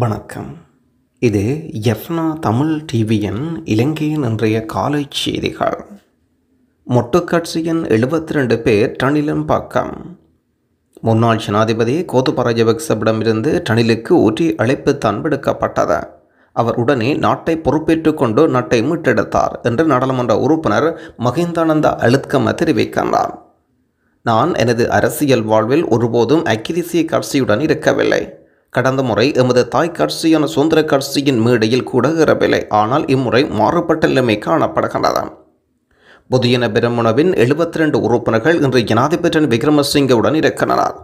வணக்கம் இது எஃப்னா தமிழ் டிவியின் இலங்கையின் இன்றைய காலை செய்திகள் மொட்டுக்கட்சியின் எழுபத்தி ரெண்டு பேர் டனிலும் பக்கம் முன்னாள் ஜனாதிபதி கோதுபராஜபக்சவிடமிருந்து டனிலுக்கு ஊற்றி அழைப்பு தான் விடுக்கப்பட்டது அவர் உடனே நாட்டை பொறுப்பேற்றுக் கொண்டு நாட்டை மீட்டெடுத்தார் என்று நாடாளுமன்ற உறுப்பினர் மகிந்தானந்த அழுத்கம தெரிவிக்கின்றார் நான் எனது அரசியல் வாழ்வில் ஒருபோதும் அக்கிரிசிய கட்சியுடன் இருக்கவில்லை கடந்த முறை எமது தாய் கட்சியான சுந்தர கட்சியின் மேடையில் கூடகிறவில்லை ஆனால் இம்முறை மாறுபட்ட நிலைமை காணப்படுகின்றது புதியன பிரமுனவின் எழுபத்தி ரெண்டு உறுப்பினர்கள் இன்று ஜனாதிபதி விக்ரமசிங்கவுடன் இருக்கின்றனர்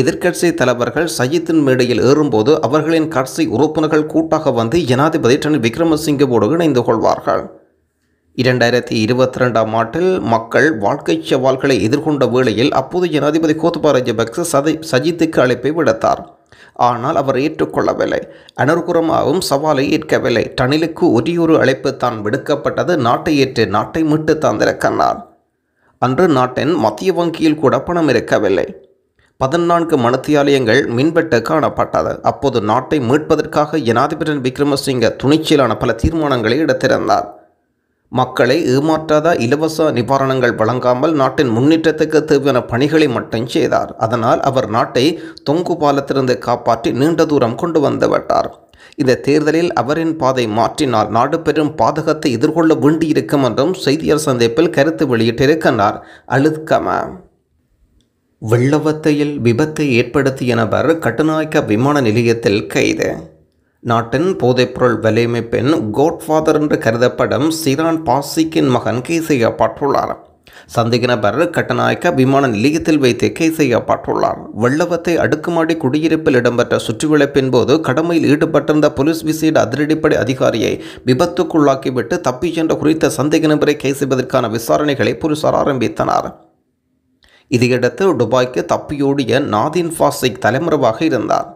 எதிர்க்கட்சி தலைவர்கள் சஜித்தின் மேடையில் ஏறும்போது அவர்களின் கட்சி உறுப்பினர்கள் கூட்டாக வந்து ஜனாதிபதி டன் விக்ரமசிங்கவோடு இணைந்து கொள்வார்கள் இரண்டாயிரத்தி இருபத்தி ரெண்டாம் ஆண்டில் மக்கள் வாழ்க்கை சவால்களை எதிர்கொண்ட வேளையில் அப்போது ஜனாதிபதி கோத்தபாய ஜபக்ச சதை சஜித்துக்கு அழைப்பை விடுத்தார் ஆனால் அவர் ஏற்றுக்கொள்ளவில்லை அனர்குரமாகவும் சவாலை ஏற்கவில்லை டனிலுக்கு ஒரியொரு அழைப்பு தான் விடுக்கப்பட்டது நாட்டை ஏற்று நாட்டை மீட்டு தந்திருக்கிறார் அன்று நாட்டின் மத்திய வங்கியில் கூட பணம் இருக்கவில்லை பதினான்கு மனத்தியாலயங்கள் மின்வெட்டு காணப்பட்டது அப்போது நாட்டை மீட்பதற்காக ஜனாதிபதி விக்ரமசிங்க துணிச்சலான பல தீர்மானங்களை எடுத்திருந்தார் மக்களை ஏமாற்றாத இலவச நிவாரணங்கள் வழங்காமல் நாட்டின் முன்னேற்றத்துக்கு தேவையான பணிகளை மட்டும் செய்தார் அதனால் அவர் நாட்டை தொங்கு பாலத்திலிருந்து காப்பாற்றி நீண்ட தூரம் கொண்டு வந்துவிட்டார் இந்த தேர்தலில் அவரின் பாதை மாற்றினால் நாடு பெரும் பாதகத்தை எதிர்கொள்ள வேண்டியிருக்கும் என்றும் செய்தியாளர் சந்திப்பில் கருத்து வெளியிட்டிருக்கிறார் அழுத்கம வெள்ளவத்தையில் விபத்தை ஏற்படுத்திய நபர் கட்டுநாயக்க விமான நிலையத்தில் கைது நாட்டின் போதைப்பொருள் விலைமை பெண் கோட்ஃபாதர் என்று கருதப்படும் சிரான் பாசிக்கின் மகன் கைது செய்யப்பட்டுள்ளார் சந்தேக நபர் கட்டநாயக்க விமான நிலையத்தில் வைத்து கைது செய்யப்பட்டுள்ளார் வெள்ளவத்தை அடுக்குமாடி குடியிருப்பில் இடம்பெற்ற சுற்றுவிழப்பின் போது கடமையில் ஈடுபட்டிருந்த போலீஸ் விசேட அதிரடிப்படை அதிகாரியை விபத்துக்குள்ளாக்கிவிட்டு தப்பிச் சென்ற குறித்த சந்தேக நபரை கைது செய்வதற்கான விசாரணைகளை போலீசார் ஆரம்பித்தனர் இதையடுத்து துபாய்க்கு தப்பியோடிய நாதின் ஃபாசிக் தலைமறைவாக இருந்தார்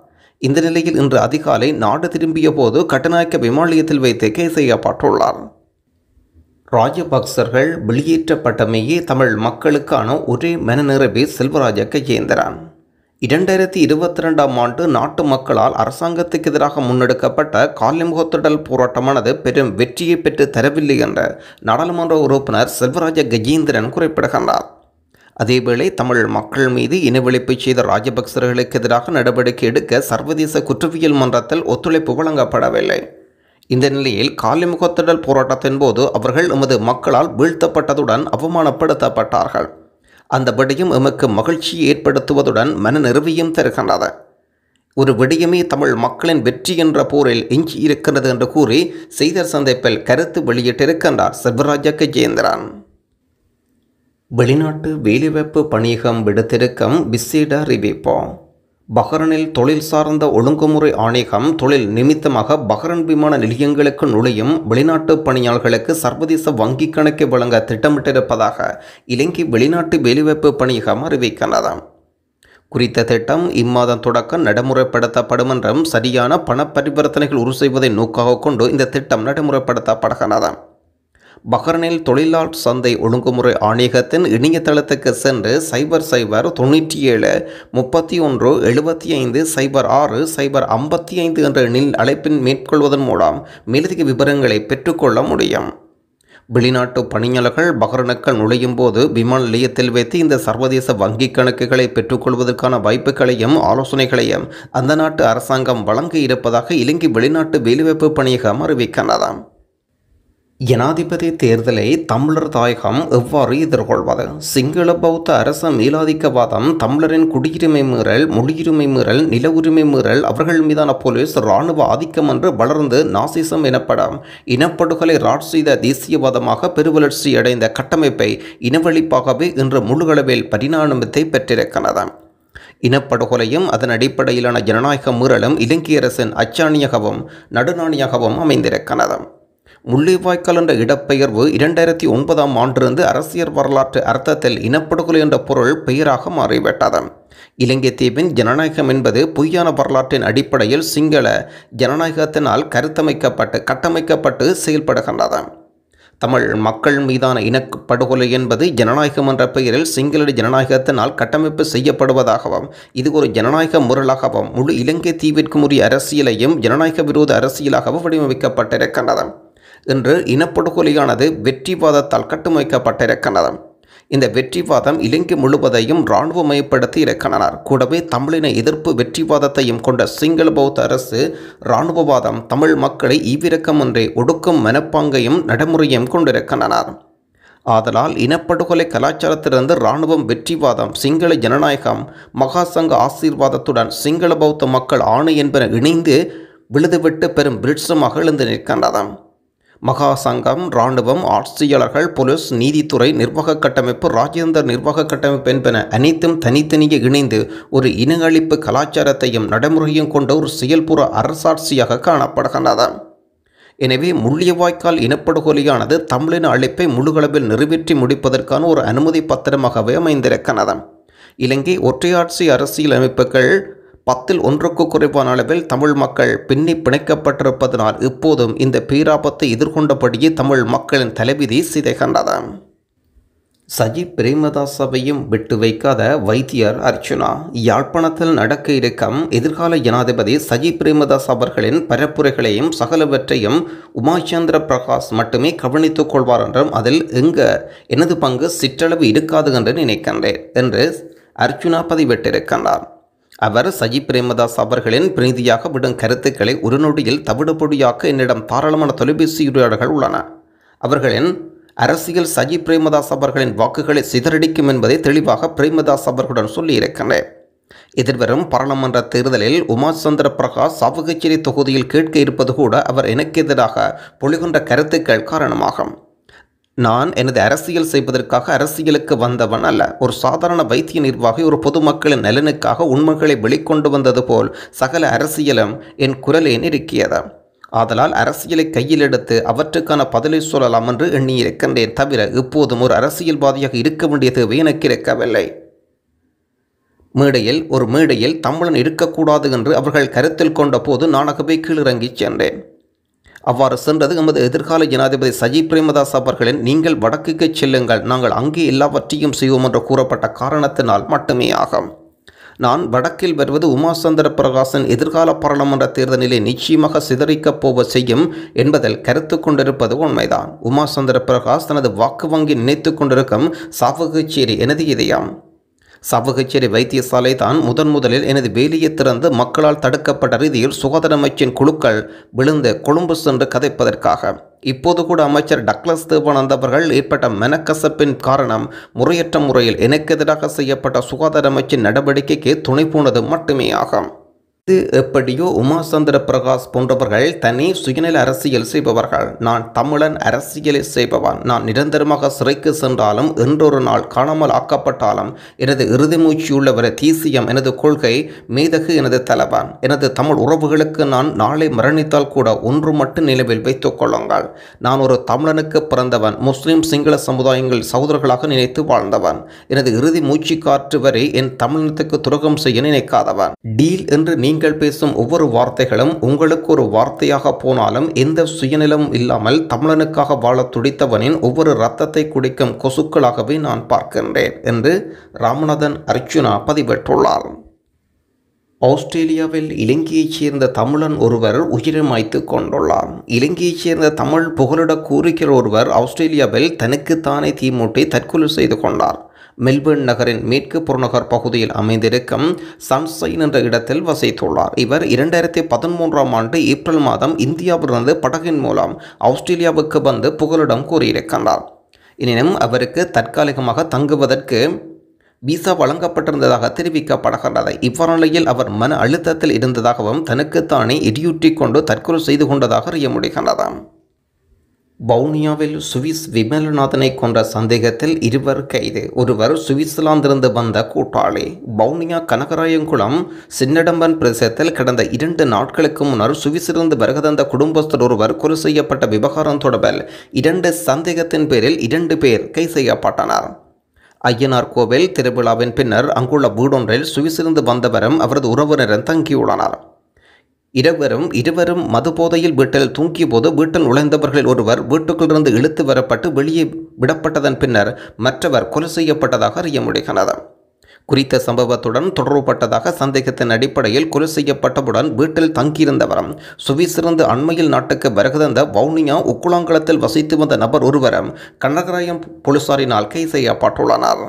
இந்த நிலையில் இன்று அதிகாலை நாடு திரும்பிய போது கட்டநாயக்க விமானியத்தில் வைத்து கே செய்யப்பட்டுள்ளார் ராஜபக்சர்கள் வெளியேற்றப்பட்டமையே தமிழ் மக்களுக்கான ஒரே மனநிறைவை செல்வராஜ கஜேந்திரன் இரண்டாயிரத்தி இருபத்தி ரெண்டாம் ஆண்டு நாட்டு மக்களால் அரசாங்கத்துக்கு எதிராக முன்னெடுக்கப்பட்ட காலிமுகத்துடல் போராட்டமானது பெரும் வெற்றியை பெற்று தரவில்லை என்ற நாடாளுமன்ற உறுப்பினர் செல்வராஜ கஜேந்திரன் குறிப்பிடுகின்றார் அதேவேளை தமிழ் மக்கள் மீது இனவிழிப்பை செய்த ராஜபக்சர்களுக்கு எதிராக நடவடிக்கை எடுக்க சர்வதேச குற்றவியல் மன்றத்தில் ஒத்துழைப்பு வழங்கப்படவில்லை இந்த நிலையில் காலிமுகத்திடல் போராட்டத்தின் போது அவர்கள் எமது மக்களால் வீழ்த்தப்பட்டதுடன் அவமானப்படுத்தப்பட்டார்கள் அந்த விடயம் எமக்கு மகிழ்ச்சியை ஏற்படுத்துவதுடன் மன நிறுவியும் தருகின்றது ஒரு விடயமே தமிழ் மக்களின் வெற்றி என்ற போரில் எஞ்சி இருக்கிறது என்று கூறி செய்தர் சந்திப்பில் கருத்து வெளியிட்டிருக்கின்றார் செல்வராஜ கஜேந்திரன் வெளிநாட்டு வேலைவாய்ப்பு பணியகம் விடுத்திருக்கும் விசேட அறிவிப்போம் பஹ்ரனில் தொழில் சார்ந்த ஒழுங்குமுறை ஆணையகம் தொழில் நிமித்தமாக பஹ்ரன் விமான நிலையங்களுக்கு நுழையும் வெளிநாட்டு பணியாளர்களுக்கு சர்வதேச வங்கிக் கணக்கு வழங்க திட்டமிட்டிருப்பதாக இலங்கை வெளிநாட்டு வேலைவாய்ப்பு பணியகம் அறிவிக்கிறது குறித்த திட்டம் இம்மாதம் தொடக்கம் நடைமுறைப்படுத்தப்படும் என்றும் சரியான பண பரிவர்த்தனைகள் உறுதி செய்வதை நோக்காக கொண்டு இந்த திட்டம் நடைமுறைப்படுத்தப்படுகிறது பஹ்ரைனில் தொழிலாளர் சந்தை ஒழுங்குமுறை ஆணையகத்தின் இணையதளத்துக்கு சென்று சைபர் சைபர் தொண்ணூற்றி ஏழு முப்பத்தி ஒன்று எழுபத்தி ஐந்து சைபர் ஆறு சைபர் ஐம்பத்தி ஐந்து என்ற எண்ணில் அழைப்பின் மேற்கொள்வதன் மூலம் மேலதிக விவரங்களை பெற்றுக்கொள்ள முடியும் வெளிநாட்டு பணியாளர்கள் பஹ்ரனுக்குள் நுழையும் போது விமான நிலையத்தில் வைத்து இந்த சர்வதேச வங்கிக் கணக்குகளை பெற்றுக்கொள்வதற்கான வாய்ப்புகளையும் ஆலோசனைகளையும் அந்த நாட்டு அரசாங்கம் வழங்க இருப்பதாக இலங்கை வெளிநாட்டு வேலைவாய்ப்பு பணியகம் அறிவிக்கின்றதாம் ஜனாதிபதி தேர்தலை தமிழர் தாயகம் எவ்வாறு எதிர்கொள்வது சிங்கள பௌத்த அரச மேலாதிக்கவாதம் தமிழரின் குடியுரிமை மீறல் மொழியுரிமை மீறல் நில உரிமை மீறல் அவர்கள் மீதான போலீஸ் இராணுவ ஆதிக்கம் என்று வளர்ந்து நாசிசம் எனப்படும் இனப்படுகொலை ராட் செய்த தேசியவாதமாக பெருவளர்ச்சி அடைந்த கட்டமைப்பை இனவழிப்பாகவே இன்று முழுகளவில் பரிணாமத்தை பெற்றிருக்கிறது இனப்படுகொலையும் அதன் அடிப்படையிலான ஜனநாயக மீறலும் இலங்கை அரசின் அச்சாணியாகவும் நடுநாணியாகவும் அமைந்திருக்கிறது முள்ளிவாய்க்கால் என்ற இடப்பெயர்வு இரண்டாயிரத்தி ஒன்பதாம் ஆண்டிருந்து அரசியல் வரலாற்று அர்த்தத்தில் இனப்படுகொலை என்ற பொருள் பெயராக மாறிவிட்டது இலங்கை தீவின் ஜனநாயகம் என்பது பொய்யான வரலாற்றின் அடிப்படையில் சிங்கள ஜனநாயகத்தினால் கருத்தமைக்கப்பட்டு கட்டமைக்கப்பட்டு செயல்படுகின்றது தமிழ் மக்கள் மீதான இனப்படுகொலை என்பது ஜனநாயகம் என்ற பெயரில் சிங்கள ஜனநாயகத்தினால் கட்டமைப்பு செய்யப்படுவதாகவும் இது ஒரு ஜனநாயக முரலாகவும் முழு இலங்கை தீவிற்கும் உரிய அரசியலையும் ஜனநாயக விரோத அரசியலாகவும் வடிவமைக்கப்பட்டிருக்கின்றன இன்று இனப்படுகொலையானது வெற்றிவாதத்தால் கட்டுமைக்கப்பட்டிருக்கின்றது இந்த வெற்றிவாதம் இலங்கை முழுவதையும் இராணுவமயப்படுத்தி இருக்கின்றனர் கூடவே தமிழின எதிர்ப்பு வெற்றிவாதத்தையும் கொண்ட சிங்கள பௌத்த அரசு இராணுவவாதம் தமிழ் மக்களை ஈவிரக்கமின்றி ஒடுக்கும் மனப்பாங்கையும் நடைமுறையும் கொண்டிருக்கின்றனர் ஆதலால் இனப்படுகொலை கலாச்சாரத்திலிருந்து இராணுவம் வெற்றிவாதம் சிங்கள ஜனநாயகம் மகாசங்க ஆசீர்வாதத்துடன் சிங்கள பௌத்த மக்கள் ஆணை என்பன இணைந்து விழுதுவிட்டு பெரும் பிரிட்ஸமாக எழுந்து நிற்கின்றன மகா சங்கம் இராணுவம் ஆட்சியாளர்கள் போலீஸ் நீதித்துறை நிர்வாக கட்டமைப்பு ராஜேந்திர நிர்வாக கட்டமைப்பு என்பன அனைத்தும் தனித்தனியே இணைந்து ஒரு இனங்களிப்பு கலாச்சாரத்தையும் நடைமுறையும் கொண்ட ஒரு செயல்புற அரசாட்சியாக காணப்படுகின்றது எனவே முள்ளியவாய்க்கால் இனப்படுகொலியானது தமிழின அழைப்பை முழுகளவில் நிறைவேற்றி முடிப்பதற்கான ஒரு அனுமதி பத்திரமாகவே அமைந்திருக்கிறது இலங்கை ஒற்றையாட்சி அரசியல் அமைப்புகள் பத்தில் ஒன்றுக்கு குறைவான அளவில் தமிழ் மக்கள் பின்னி பிணைக்கப்பட்டிருப்பதனால் இப்போதும் இந்த பேராபத்தை எதிர்கொண்டபடியே தமிழ் மக்களின் தலைவிதி சிதை சஜி சஜித் பிரேமதாசவையும் விட்டு வைக்காத வைத்தியர் அர்ச்சுனா யாழ்ப்பாணத்தில் நடக்க இருக்கும் எதிர்கால ஜனாதிபதி சஜி பிரேமதாஸ் அவர்களின் பரப்புரைகளையும் சகலவற்றையும் உமாச்சந்திர பிரகாஷ் மட்டுமே கவனித்துக் கொள்வார் என்றும் அதில் எங்க எனது பங்கு சிற்றளவு இருக்காது என்று நினைக்கின்றேன் என்று அர்ச்சுனா பதிவிட்டிருக்கின்றார் அவர் சஜி பிரேமதாஸ் அவர்களின் பிரீதியாக விடும் கருத்துக்களை ஒரு நொடியில் தவிடுபொடியாக்க என்னிடம் தாராளமான தொலைபேசி உரையாடல்கள் உள்ளன அவர்களின் அரசியல் சஜி பிரேமதாஸ் அவர்களின் வாக்குகளை சிதறடிக்கும் என்பதை தெளிவாக பிரேமதாஸ் அவர்களுடன் சொல்லியிருக்கிறேன் எதிர்வரும் பாராளுமன்ற தேர்தலில் உமாசந்திர பிரகாஷ் சாவுகச்சேரி தொகுதியில் கேட்க இருப்பது கூட அவர் எனக்கு எதிராக பொலிகொண்ட கருத்துக்கள் காரணமாகும் நான் எனது அரசியல் செய்வதற்காக அரசியலுக்கு வந்தவன் அல்ல ஒரு சாதாரண வைத்திய நிர்வாகி ஒரு பொதுமக்களின் நலனுக்காக உண்மைகளை வெளிக்கொண்டு வந்தது போல் சகல அரசியலும் என் குரலே நெருக்கியது ஆதலால் அரசியலை கையில் எடுத்து அவற்றுக்கான பதிலை சொல்லலாம் என்று எண்ணியிருக்கின்றேன் தவிர இப்போதும் ஒரு அரசியல்வாதியாக இருக்க வேண்டிய தேவை எனக்கு இருக்கவில்லை மேடையில் ஒரு மேடையில் தமிழன் இருக்கக்கூடாது என்று அவர்கள் கருத்தில் கொண்ட போது நானாகவே கீழிறங்கிச் சென்றேன் அவ்வாறு சென்றது எமது எதிர்கால ஜனாதிபதி சஜி பிரேமதாஸ் அவர்களின் நீங்கள் வடக்குக்கு செல்லுங்கள் நாங்கள் அங்கே எல்லாவற்றையும் செய்வோம் என்று கூறப்பட்ட காரணத்தினால் மட்டுமே ஆகும் நான் வடக்கில் வருவது உமாசந்திர பிரகாசன் எதிர்கால பாராளுமன்ற தேர்தலிலே நிச்சயமாக சிதறிக்கப் போவ செய்யும் என்பதில் கருத்து கொண்டிருப்பது உண்மைதான் உமாசந்திர பிரகாஷ் தனது வாக்கு வங்கி நினைத்து கொண்டிருக்கும் சாவகச்சேரி எனது இதயம் சவகச்சேரி வைத்தியசாலை தான் முதன் முதலில் எனது வேலியை திறந்து மக்களால் தடுக்கப்பட்ட ரீதியில் சுகாதார அமைச்சின் குழுக்கள் விழுந்து கொழும்பு சென்று கதைப்பதற்காக இப்போது கூட அமைச்சர் டக்ளஸ் தேவானந்த் அவர்கள் ஏற்பட்ட மெனக்கசப்பின் காரணம் முறையற்ற முறையில் எனக்கு எதிராக செய்யப்பட்ட சுகாதார அமைச்சின் நடவடிக்கைக்கு துணை போனது மட்டுமே ஆகும் இது எப்படியோ உமாசந்திர பிரகாஷ் போன்றவர்கள் தனி சுயநல அரசியல் செய்பவர்கள் நான் தமிழன் அரசியலை செய்பவன் நான் நிரந்தரமாக சிறைக்கு சென்றாலும் என்றொரு நாள் காணாமல் ஆக்கப்பட்டாலும் எனது இறுதி மூச்சியுள்ளவரை தீசியம் எனது கொள்கை மீதகு எனது தலைவன் எனது தமிழ் உறவுகளுக்கு நான் நாளை மரணித்தால் கூட ஒன்று மட்டும் நிலவில் வைத்துக் கொள்ளுங்கள் நான் ஒரு தமிழனுக்கு பிறந்தவன் முஸ்லிம் சிங்கள சமுதாயங்கள் சகோதரர்களாக நினைத்து வாழ்ந்தவன் எனது இறுதி மூச்சு காற்று வரை என் தமிழினத்துக்கு துரோகம் செய்ய நினைக்காதவன் டீல் என்று நீ நீங்கள் பேசும் ஒவ்வொரு வார்த்தைகளும் உங்களுக்கு ஒரு வார்த்தையாக போனாலும் எந்த சுயநிலம் இல்லாமல் தமிழனுக்காக வாழ துடித்தவனின் ஒவ்வொரு ரத்தத்தை குடிக்கும் கொசுக்களாகவே நான் பார்க்கின்றேன் என்று ராமநாதன் அர்ஜுனா பதிவிட்டுள்ளார் ஆஸ்திரேலியாவில் இலங்கையைச் சேர்ந்த தமிழன் ஒருவர் உயிரம் கொண்டுள்ளார் இலங்கையைச் சேர்ந்த தமிழ் புகலிட கூறுகிற ஒருவர் ஆஸ்திரேலியாவில் தனக்குத்தானே தீமூட்டி தற்கொலை செய்து கொண்டார் மெல்பர்ன் நகரின் மேற்கு புறநகர் பகுதியில் அமைந்திருக்கும் சன்சைன் என்ற இடத்தில் வசித்துள்ளார் இவர் இரண்டாயிரத்தி பதிமூன்றாம் ஆண்டு ஏப்ரல் மாதம் இந்தியாவிலிருந்து படகின் மூலம் ஆஸ்திரேலியாவுக்கு வந்து புகலிடம் கூறியிருக்கின்றார் எனினும் அவருக்கு தற்காலிகமாக தங்குவதற்கு விசா வழங்கப்பட்டிருந்ததாக தெரிவிக்கப்படுகின்றது இவ்வாநிலையில் அவர் மன அழுத்தத்தில் இருந்ததாகவும் தனக்குத்தானே எரியூற்றி கொண்டு தற்கொலை செய்து கொண்டதாக அறிய முடிகின்றதாம் வவுனியாவில் சுவிஸ் விமலநாதனை கொன்ற சந்தேகத்தில் இருவர் கைது ஒருவர் சுவிட்சர்லாந்திலிருந்து வந்த கூட்டாளி வவுனியா கனகராயங்குளம் சின்னடம்பன் பிரதேசத்தில் கடந்த இரண்டு நாட்களுக்கு முன்னர் சுவிஸிலிருந்து வருக தந்த குடும்பஸ்தர் ஒருவர் கொலை செய்யப்பட்ட விவகாரம் தொடர்பில் இரண்டு சந்தேகத்தின் பேரில் இரண்டு பேர் கை செய்யப்பட்டனர் ஐயனார் கோவில் திருவிழாவின் பின்னர் அங்குள்ள வீடொன்றில் சுவிஸிலிருந்து வந்தவரும் அவரது உறவினரும் தங்கியுள்ளனர் இருவரும் இருவரும் மதுபோதையில் வீட்டில் தூங்கிய போது வீட்டில் நுழைந்தவர்களில் ஒருவர் வீட்டுக்குள்ளிருந்து இழுத்து வரப்பட்டு வெளியே விடப்பட்டதன் பின்னர் மற்றவர் கொலை செய்யப்பட்டதாக அறிய முடிகிறது குறித்த சம்பவத்துடன் தொடர்புபட்டதாக சந்தேகத்தின் அடிப்படையில் கொலை செய்யப்பட்டவுடன் வீட்டில் தங்கியிருந்தவரும் சுவிசிறந்து அண்மையில் நாட்டுக்கு தந்த வவுனியா உக்குளாங்குளத்தில் வசித்து வந்த நபர் ஒருவரும் கனகராயம் போலீசாரினால் கைது செய்யப்பட்டுள்ளனர்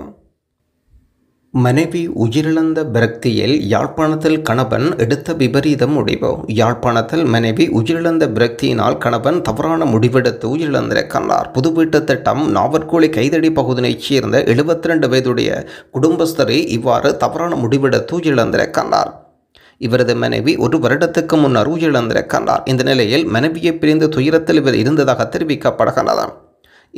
மனைவி உயிரிழந்த பிரக்தியில் யாழ்ப்பாணத்தில் கணவன் எடுத்த விபரீதம் முடிவு யாழ்ப்பாணத்தில் மனைவி உயிரிழந்த பிரக்தியினால் கணவன் தவறான முடிவெடுத்து உயிரிழந்திருக்கிறார் புதுவீட்டு திட்டம் நாவற்கோழி கைதடி பகுதியைச் சேர்ந்த எழுபத்தி ரெண்டு வயதுடைய குடும்பஸ்தரை இவ்வாறு தவறான முடிவெடுத்து உயிரிழந்திருக்கிறார் இவரது மனைவி ஒரு வருடத்துக்கு முன்னர் உயிரிழந்திருக்கிறார் இந்த நிலையில் மனைவியை பிரிந்து துயரத்தில் இவர் இருந்ததாக தெரிவிக்கப்படுகிறது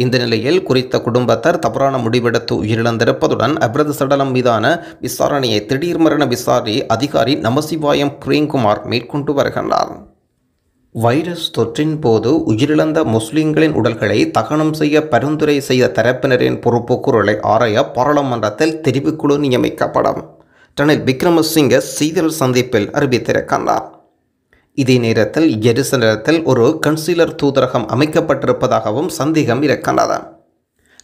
இந்த நிலையில் குறித்த குடும்பத்தார் தவறான முடிவெடுத்து உயிரிழந்திருப்பதுடன் அவரது சடலம் மீதான விசாரணையை திடீர் மரண விசாரணை அதிகாரி நமசிவாயம் பிரேம்குமார் மேற்கொண்டு வருகின்றார் வைரஸ் தொற்றின் போது உயிரிழந்த முஸ்லிம்களின் உடல்களை தகனம் செய்ய பரிந்துரை செய்த தரப்பினரின் குரலை ஆராய பாராளுமன்றத்தில் தெரிவுக்குழு நியமிக்கப்படும் டனில் விக்ரமசிங்க செய்தியாளர் சந்திப்பில் அறிவித்திருக்கின்றார் இதே நேரத்தில் எருசலத்தில் ஒரு கன்சிலர் தூதரகம் அமைக்கப்பட்டிருப்பதாகவும் சந்தேகம் இருக்கின்றது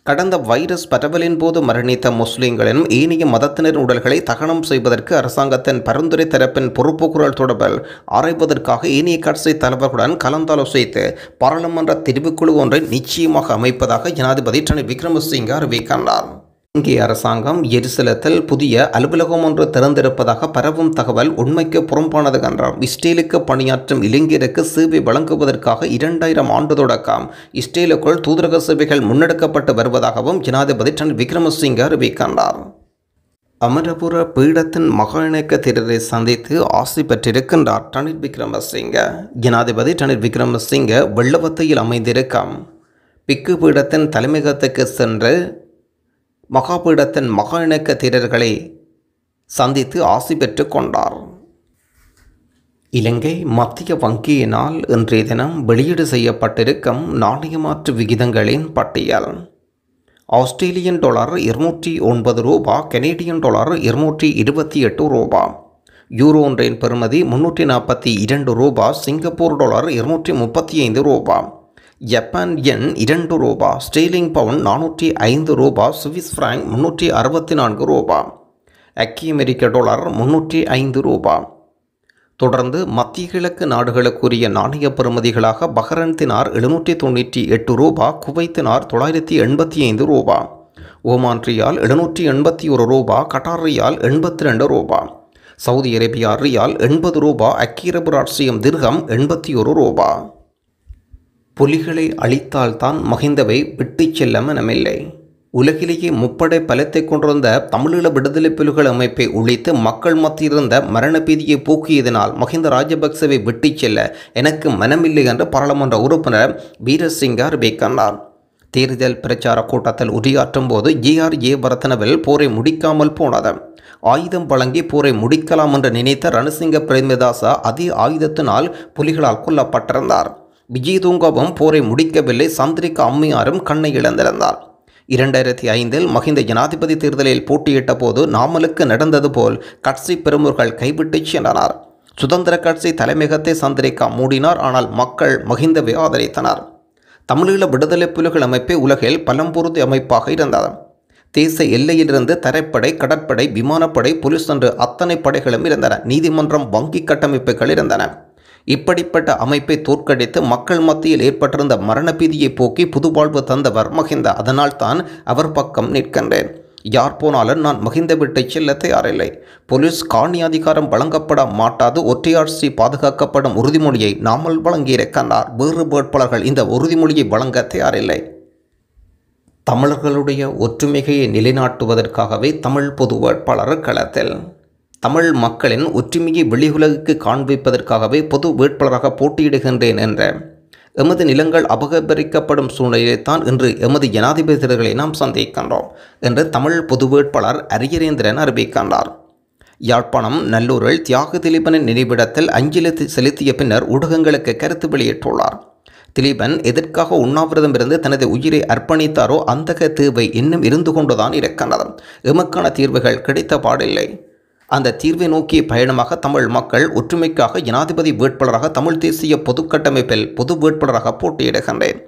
கடந்த வைரஸ் பரவலின் போது மரணித்த முஸ்லீம்களின் ஏனைய மதத்தினர் உடல்களை தகனம் செய்வதற்கு அரசாங்கத்தின் பரிந்துரை தரப்பின் பொறுப்புக்குரல் தொடர்பில் ஆராய்வதற்காக ஏனைய கட்சி தலைவர்களுடன் கலந்தாலோசித்து பாராளுமன்ற தெரிவுக்குழு ஒன்றை நிச்சயமாக அமைப்பதாக ஜனாதிபதி டனி விக்ரமசிங்க அறிவிக்கின்றார் இந்திய அரசாங்கம் எருசலத்தில் புதிய அலுவலகம் ஒன்று திறந்திருப்பதாக பரவும் தகவல் உண்மைக்கு புறம்பானது என்றார் இஸ்ரேலுக்கு பணியாற்றும் இளைஞருக்கு சேவை வழங்குவதற்காக இரண்டாயிரம் ஆண்டு தொடக்கம் இஸ்ரேலுக்குள் தூதரக சேவைகள் முன்னெடுக்கப்பட்டு வருவதாகவும் ஜனாதிபதி டன் விக்ரமசிங்க அறிவிக்கின்றார் அமரபுர பீடத்தின் மகாநாயக்க திரரை சந்தித்து ஆசை பெற்றிருக்கின்றார் டனில் விக்ரமசிங்க ஜனாதிபதி டனில் விக்ரமசிங்க வெள்ளவத்தையில் அமைந்திருக்கும் பிக்கு பீடத்தின் தலைமையகத்துக்கு சென்று மகாபீடத்தின் மகா இணக்க தீரர்களை சந்தித்து ஆசி பெற்று கொண்டார் இலங்கை மத்திய வங்கியினால் இன்றைய தினம் வெளியீடு செய்யப்பட்டிருக்கும் நாணயமாற்று விகிதங்களின் பட்டியல் ஆஸ்திரேலியன் டாலர் இருநூற்றி ஒன்பது ரூபா கனேடியன் டாலர் இருநூற்றி இருபத்தி எட்டு ரூபா யூரோ ஒன்றின் பெறுமதி முன்னூற்றி நாற்பத்தி இரண்டு ரூபா சிங்கப்பூர் டாலர் இருநூற்றி முப்பத்தி ஐந்து ரூபா ஜப்பான் எண் இரண்டு ரூபா ஸ்டீலிங் பவுன் நானூற்றி ஐந்து ரூபா சுவிஸ் ஃப்ராங்க் முன்னூற்றி அறுபத்தி நான்கு ரூபா அக்கி அமெரிக்க டாலர் முன்னூற்றி ஐந்து ரூபா தொடர்ந்து மத்திய கிழக்கு நாடுகளுக்குரிய நாணய பெறுமதிகளாக பஹ்ரன் எழுநூற்றி தொண்ணூற்றி எட்டு ரூபா குவைத்தினார் தொள்ளாயிரத்தி எண்பத்தி ஐந்து ரூபா ஓமான் ரியால் எழுநூற்றி எண்பத்தி ஒரு ரூபா கட்டார் ரியால் எண்பத்தி ரெண்டு ரூபா சவுதி அரேபியா ரியால் எண்பது ரூபா அக்கீரபுராட்சியம் திர்கம் எண்பத்தி ஒரு ரூபா புலிகளை அழித்தால்தான் மகிந்தவை விட்டுச் செல்ல மனமில்லை உலகிலேயே முப்படை பலத்தை கொண்டிருந்த தமிழீழ விடுதலை புலிகள் அமைப்பை ஒழித்து மக்கள் மத்தியிருந்த மரண பீதியை போக்கியதனால் மகிந்த ராஜபக்சவை விட்டுச் செல்ல எனக்கு மனமில்லை என்று பாராளுமன்ற உறுப்பினர் வீரசிங்கா அறிவிக்கின்றார் தேர்தல் பிரச்சார கூட்டத்தில் உரையாற்றும் போது ஜேஆர் ஏ பரத்னவில் போரை முடிக்காமல் போனது ஆயுதம் வழங்கி போரை முடிக்கலாம் என்று நினைத்த ரணசிங்க பிரேமதாசா அதே ஆயுதத்தினால் புலிகளால் கொல்லப்பட்டிருந்தார் விஜய் தூங்கோவும் போரை முடிக்கவில்லை சந்திரிகா அம்மையாரும் கண்ணை இழந்திருந்தார் இரண்டாயிரத்தி ஐந்தில் மஹிந்த ஜனாதிபதி தேர்தலில் போட்டியிட்ட போது நாமலுக்கு நடந்தது போல் கட்சி பெருமூர்கள் கைவிட்டு சென்றனர் சுதந்திர கட்சி தலைமையகத்தை சந்திரிகா மூடினார் ஆனால் மக்கள் மகிந்தவை ஆதரித்தனர் தமிழீழ விடுதலை புலிகள் அமைப்பை உலகில் பலம்பொருதி அமைப்பாக இருந்தார் தேச எல்லையிலிருந்து தரைப்படை கடற்படை விமானப்படை புலிஸ் என்று அத்தனை படைகளும் இருந்தன நீதிமன்றம் வங்கி கட்டமைப்புகள் இருந்தன இப்படிப்பட்ட அமைப்பை தோற்கடித்து மக்கள் மத்தியில் ஏற்பட்டிருந்த மரணபீதியை போக்கி புதுவாழ்வு தந்தவர் மஹிந்த அதனால்தான் அவர் பக்கம் நிற்கின்றேன் யார் போனாலும் நான் மகிந்த விட்டு செல்ல தயாரில்லை போலீஸ் காணி அதிகாரம் வழங்கப்பட மாட்டாது ஒற்றையாட்சி பாதுகாக்கப்படும் உறுதிமொழியை நாமல் வழங்கியிருக்கின்றார் வேறு வேட்பாளர்கள் இந்த உறுதிமொழியை வழங்க தயாரில்லை தமிழர்களுடைய ஒற்றுமையை நிலைநாட்டுவதற்காகவே தமிழ் பொது வேட்பாளர் களத்தில் தமிழ் மக்களின் ஒற்றுமையை வெளியுலகுக்கு காண்பிப்பதற்காகவே பொது வேட்பாளராக போட்டியிடுகின்றேன் என்ற எமது நிலங்கள் அபகரிக்கப்படும் தான் இன்று எமது ஜனாதிபதிகளை நாம் சந்திக்கின்றோம் என்று தமிழ் பொது வேட்பாளர் அரியரேந்திரன் அறிவிக்கின்றார் யாழ்ப்பாணம் நல்லூரில் தியாக திலீபனின் நினைவிடத்தில் அஞ்சலி செலுத்திய பின்னர் ஊடகங்களுக்கு கருத்து வெளியிட்டுள்ளார் திலீபன் எதற்காக உண்ணாவிரதமிருந்து தனது உயிரை அர்ப்பணித்தாரோ அந்தக தேவை இன்னும் இருந்து கொண்டுதான் இருக்கின்றது எமக்கான தீர்வுகள் கிடைத்த பாடில்லை அந்த தீர்வை நோக்கிய பயணமாக தமிழ் மக்கள் ஒற்றுமைக்காக ஜனாதிபதி வேட்பாளராக தமிழ் தேசிய பொதுக்கட்டமைப்பில் பொது வேட்பாளராக போட்டியிடுகின்றேன்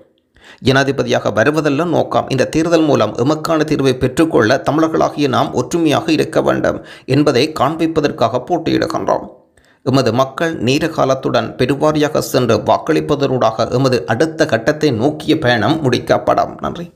ஜனாதிபதியாக வருவதெல்லாம் நோக்கம் இந்த தேர்தல் மூலம் எமக்கான தீர்வை பெற்றுக்கொள்ள தமிழர்களாகிய நாம் ஒற்றுமையாக இருக்க வேண்டும் என்பதை காண்பிப்பதற்காக போட்டியிடுகின்றோம் எமது மக்கள் நீர காலத்துடன் பெருவாரியாக சென்று வாக்களிப்பதனூடாக எமது அடுத்த கட்டத்தை நோக்கிய பயணம் முடிக்கப்படும் நன்றி